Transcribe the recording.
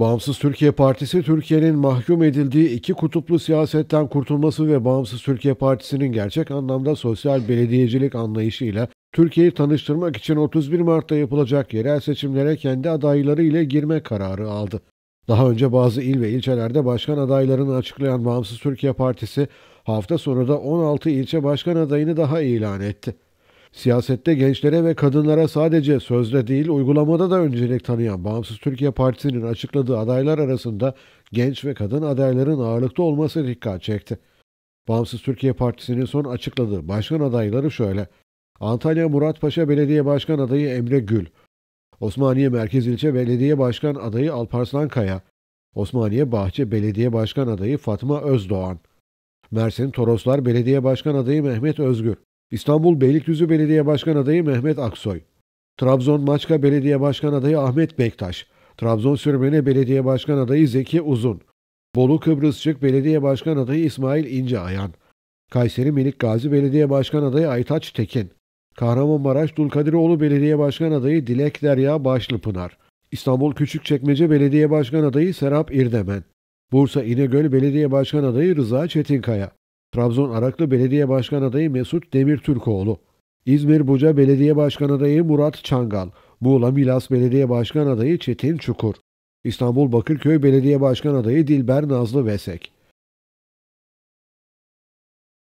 Bağımsız Türkiye Partisi, Türkiye'nin mahkum edildiği iki kutuplu siyasetten kurtulması ve Bağımsız Türkiye Partisi'nin gerçek anlamda sosyal belediyecilik anlayışıyla Türkiye'yi tanıştırmak için 31 Mart'ta yapılacak yerel seçimlere kendi adayları ile girme kararı aldı. Daha önce bazı il ve ilçelerde başkan adaylarını açıklayan Bağımsız Türkiye Partisi hafta sonu da 16 ilçe başkan adayını daha ilan etti. Siyasette gençlere ve kadınlara sadece sözde değil uygulamada da öncelik tanıyan Bağımsız Türkiye Partisi'nin açıkladığı adaylar arasında genç ve kadın adayların ağırlıkta olması dikkat çekti. Bağımsız Türkiye Partisi'nin son açıkladığı başkan adayları şöyle. Antalya Muratpaşa Belediye Başkan Adayı Emre Gül, Osmaniye Merkez İlçe Belediye Başkan Adayı Alparslan Kaya, Osmaniye Bahçe Belediye Başkan Adayı Fatma Özdoğan, Mersin Toroslar Belediye Başkan Adayı Mehmet Özgür, İstanbul Beylikdüzü Belediye Başkan Adayı Mehmet Aksoy, Trabzon Maçka Belediye Başkan Adayı Ahmet Bektaş, Trabzon Sürmene Belediye Başkan Adayı Zeki Uzun, Bolu Kıbrısçık Belediye Başkan Adayı İsmail İnce Ayan, Kayseri Melik Gazi Belediye Başkan Adayı Aytaç Tekin, Kahramanmaraş Dulkadiroğlu Belediye Başkan Adayı Dilek Derya Başlıpınar, İstanbul Küçükçekmece Belediye Başkan Adayı Serap İrdemen, Bursa İnegöl Belediye Başkan Adayı Rıza Çetinkaya, Trabzon Araklı Belediye Başkan Adayı Mesut Demirtürkoğlu, İzmir Buca Belediye Başkan Adayı Murat Çangal, Muğla Milas Belediye Başkan Adayı Çetin Çukur, İstanbul Bakırköy Belediye Başkan Adayı Dilber Nazlı Vesek,